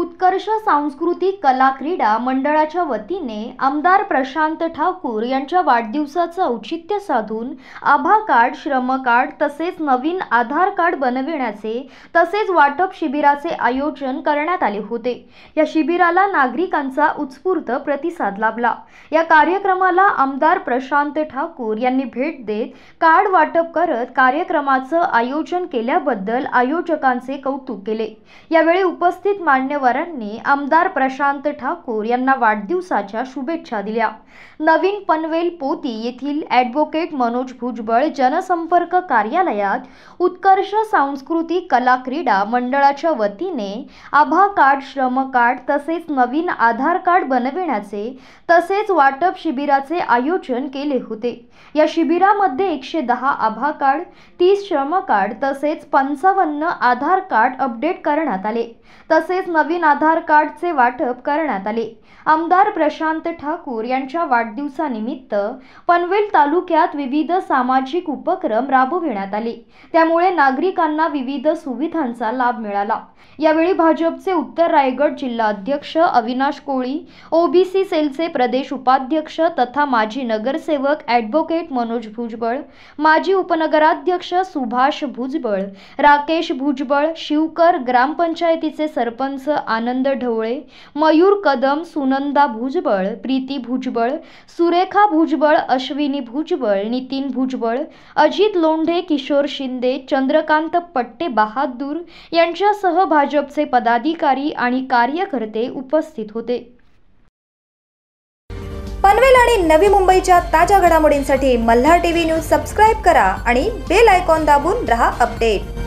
उत्कर्ष सांस्कृतिक कला क्रीडा मंडळाच्या वतीने आमदार प्रशांत ठाकूर यांच्या वाढदिवसाचं औचित्य साधून आभा कार्ड श्रम कार्ड तसेच नवीन आधार कार्ड बनविण्याचे तसेच वाटप शिबिराचे आयोजन करण्यात आले होते या शिबिराला नागरिकांचा उत्स्फूर्त प्रतिसाद लाभला या कार्यक्रमाला आमदार प्रशांत ठाकूर यांनी भेट देत कार्ड वाटप करत कार्यक्रमाचं आयोजन केल्याबद्दल आयोजकांचे कौतुक केले यावेळी उपस्थित मान्य मान्यवरांनी आमदार प्रशांत ठाकूर यांना वाढदिवसाच्या शुभेच्छा दिल्या नवीन पनवेल पोती येथील ॲडव्होकेट मनोज भुजबळ जनसंपर्क कार्यालयात उत्कर्ष सांस्कृतिक कला क्रीडा मंडळाच्या वतीने आभा कार्ड श्रम कार्ड तसेच नवीन आधार कार्ड बनविण्याचे तसेच वाटप शिबिराचे आयोजन केले होते या शिबिरामध्ये एकशे दहा आभा कार्ड तीस श्रम कार्ड तसेच पंचावन्न आधार कार्ड अपडेट करण्यात आले तसेच नवीन नवीन आधार कार्डचे वाटप करण्यात आले आमदार प्रशांत ठाकूर यांच्या वाढदिवसानिमित्त पनवेल तालुक्यात विविध सामाजिक उपक्रम राबविण्यात आले त्यामुळे नागरिकांना विविध सुविधांचा लाभ मिळाला यावेळी भाजपचे उत्तर रायगड जिल्हा अध्यक्ष अविनाश कोळी ओबीसी सेलचे प्रदेश उपाध्यक्ष तथा माजी नगरसेवक ॲडव्होकेट मनोज भुजबळ माजी उपनगराध्यक्ष सुभाष भुजबळ राकेश भुजबळ शिवकर ग्रामपंचायतीचे सरपंच आनंद ढवळे मयूर कदम सुनंदा भुजबळ प्रीती भुजबळ सुरेखा भुजबळ अश्विनी भुजबळ नितीन भुजबळ अजित लोंढे किशोर शिंदे चंद्रकांत पट्टे बहादूर यांच्यासह भाजपचे पदाधिकारी आणि कार्यकर्ते उपस्थित होते पनवेल आणि नवी मुंबईच्या ताज्या घडामोडींसाठी मल्हार टीव्ही न्यूज सबस्क्राईब करा आणि बेल आयकॉन दाबून रहा अपडेट